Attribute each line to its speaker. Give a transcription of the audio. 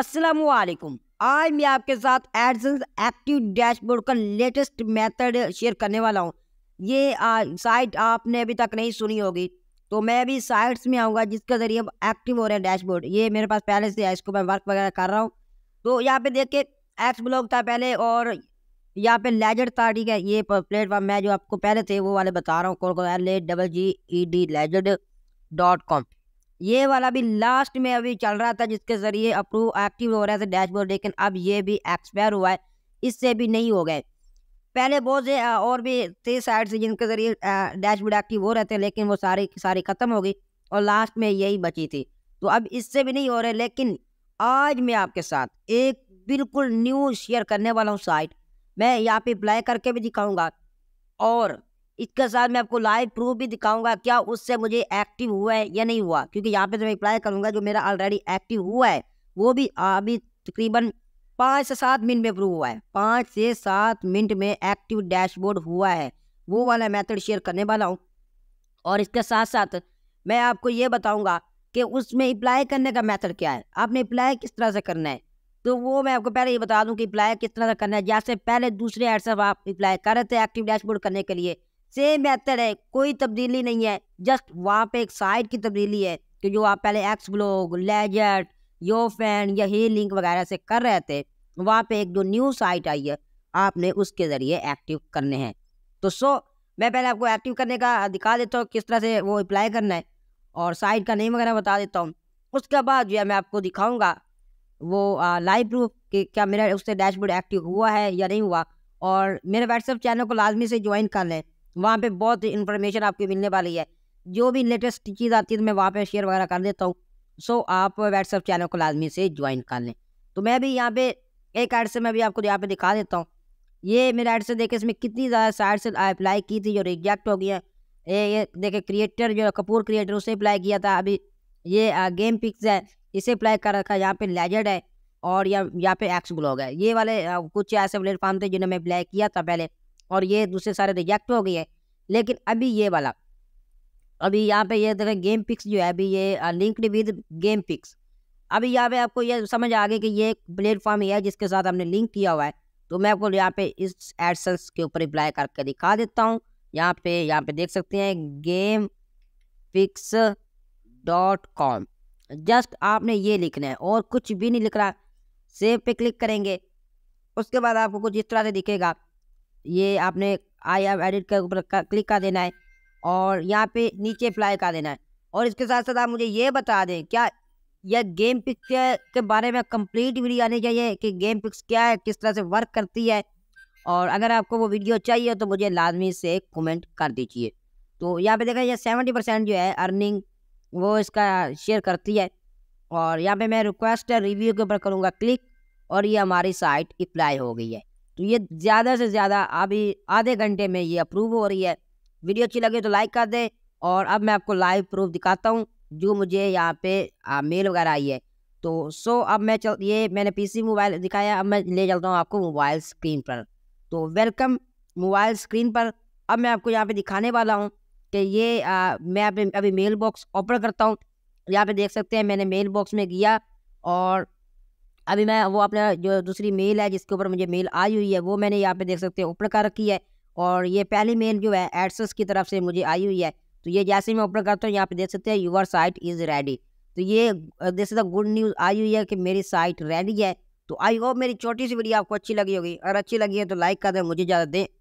Speaker 1: असलकुम आज मैं आपके साथ एडसेंस एक्टिव डैशबोर्ड का लेटेस्ट मेथड शेयर करने वाला हूँ ये साइट आपने अभी तक नहीं सुनी होगी तो मैं अभी साइट्स में आऊँगा जिसके ज़रिए एक्टिव हो रहे हैं डैशबोर्ड ये मेरे पास पहले से है इसको मैं वर्क वगैरह कर रहा हूँ तो यहाँ पे के एक्स ब्लॉग था पहले और यहाँ पे लेजर था ठीक है ये प्लेटफॉर्म मैं जो आपको पहले थे वो वाले बता रहा हूँ कौन कौन L A double G E D ledger dot com ये वाला भी लास्ट में अभी चल रहा था जिसके ज़रिए अप्रूव एक्टिव हो रहा था डैशबोर्ड लेकिन अब ये भी एक्सपायर हुआ है इससे भी नहीं हो गए पहले बहुत से और भी थे साइड्स जिनके ज़रिए डैशबोर्ड एक्टिव हो रहे थे लेकिन वो सारी सारी ख़त्म हो गई और लास्ट में यही बची थी तो अब इससे भी नहीं हो रहे लेकिन आज मैं आपके साथ एक बिल्कुल न्यू शेयर करने वाला हूँ साइट मैं यहाँ पे अप्लाई करके भी दिखाऊंगा और इसके साथ मैं आपको लाइव प्रूफ भी दिखाऊंगा क्या उससे मुझे एक्टिव हुआ है या नहीं हुआ क्योंकि यहाँ पे तो मैं अप्लाई करूंगा जो मेरा ऑलरेडी एक्टिव हुआ है वो भी अभी तकरीबन पाँच से सात मिनट में प्रूव हुआ है पाँच से सात मिनट में एक्टिव डैशबोर्ड हुआ है वो वाला मेथड शेयर करने वाला हूँ और इसके साथ साथ मैं आपको ये बताऊँगा कि उसमें अप्लाई करने का मेथड क्या है आपने अप्लाई किस तरह से करना है तो वो मैं आपको पहले ये बता दूं कि अप्लाई किस तरह से करना है जैसे पहले दूसरे एड्स आप अप्लाई कर रहे थे एक्टिव डैशबोर्ड करने के लिए सेम मेथड है कोई तब्दीली नहीं है जस्ट वहाँ पे एक साइड की तब्दीली है कि जो आप पहले एक्स ग्लोग लेजेट फैन या ही लिंक वगैरह से कर रहे थे वहाँ पे एक जो न्यू साइट आई है आपने उसके ज़रिए एक्टिव करने हैं तो सो मैं पहले आपको एक्टिव करने का दिखा देता हूँ किस तरह से वो अप्लाई करना है और साइट का नेम वगैरह बता देता हूँ उसके बाद जो है मैं आपको दिखाऊँगा वो लाइव प्रूफ कि क्या मेरा उससे डैशबोर्ड एक्टिव हुआ है या नहीं हुआ और मेरे व्हाट्सएप चैनल को लाजमी से ज्वाइन कर लें वहाँ पे बहुत इन्फॉर्मेशन आपकी मिलने वाली है जो भी लेटेस्ट चीज़ आती है तो मैं वहाँ पे शेयर वगैरह कर देता हूँ सो आप व्हाट्सअप चैनल को लाजमी से ज्वाइन कर लें तो मैं भी यहाँ पे एक ऐड से मैं भी आपको यहाँ पे दिखा देता हूँ ये मेरा ऐड से देखे इसमें कितनी ज़्यादा साइड से अप्लाई की थी जो रिजेक्ट हो गया ये ये देखे क्रिएटर जो कपूर क्रिएटर उसे अप्लाई किया था अभी ये गेम पिक्स है इसे अप्लाई कर रखा यहाँ पर लेजेड है और यहाँ यहाँ पे एक्स ब्लॉग है ये वाले कुछ ऐसे प्लेटफॉर्म थे जिन्हें मैं अप्लाई किया था पहले और ये दूसरे सारे रिजेक्ट तो हो गई है लेकिन अभी ये वाला अभी यहाँ पे ये देखें गेम पिक्स जो है अभी ये लिंक्ड विद गेम पिक्स अभी यहाँ पे आपको ये समझ आ गया कि ये प्लेटफॉर्म ही है जिसके साथ हमने लिंक किया हुआ है तो मैं आपको यहाँ पे इस एडसेंस के ऊपर अप्लाई करके दिखा देता हूँ यहाँ पे यहाँ पे देख सकते हैं game pix dot com just आपने ये लिखना है और कुछ भी नहीं लिख रहा सेव पे क्लिक करेंगे उसके बाद आपको कुछ इस तरह से दिखेगा ये आपने आई एम एडिट के ऊपर क्लिक कर देना है और यहाँ पे नीचे अप्लाई कर देना है और इसके साथ साथ आप मुझे ये बता दें क्या यह गेम पिक्स के बारे में कंप्लीट वीडियो आनी चाहिए कि गेम पिक्स क्या है किस तरह से वर्क करती है और अगर आपको वो वीडियो चाहिए तो मुझे लाजमी से कमेंट कर दीजिए तो यहाँ पे देखा ये सेवेंटी परसेंट जो है अर्निंग वो इसका शेयर करती है और यहाँ पे मैं रिक्वेस्ट रिव्यू के ऊपर करूँगा क्लिक और ये हमारी साइट अप्लाई हो गई है तो ये ज़्यादा से ज़्यादा अभी आधे घंटे में ये अप्रूव हो रही है वीडियो अच्छी लगे तो लाइक कर दें और अब मैं आपको लाइव प्रूफ दिखाता हूँ जो मुझे यहाँ पे आ, मेल वगैरह आई है तो सो अब मैं चल ये मैंने पीसी मोबाइल दिखाया अब मैं ले चलता हूँ आपको मोबाइल स्क्रीन पर तो वेलकम मोबाइल स्क्रीन पर अब मैं आपको यहाँ पे दिखाने वाला हूँ कि ये आ, मैं अभी अभी मेल बॉक्स ओपन करता हूँ यहाँ पे देख सकते हैं मैंने मेल बॉक्स में किया और अभी मैं वो अपना जो दूसरी मेल है जिसके ऊपर मुझे मेल आई हुई है वो मैंने यहाँ पे देख सकते हैं ऊपर कर रखी है और ये पहली मेल जो है एडसेस की तरफ से मुझे आई हुई है तो ये जैसे मैं ऊपर करता हूँ यहाँ पे देख सकते हैं यूर साइट इज़ रेडी तो ये देख सकते गुड न्यूज़ आई हुई है कि मेरी साइट रेडी है तो आई होप मेरी छोटी सी वीडियो आपको अच्छी लगी होगी अगर अच्छी लगी है तो लाइक कर दें मुझे ज़्यादा दें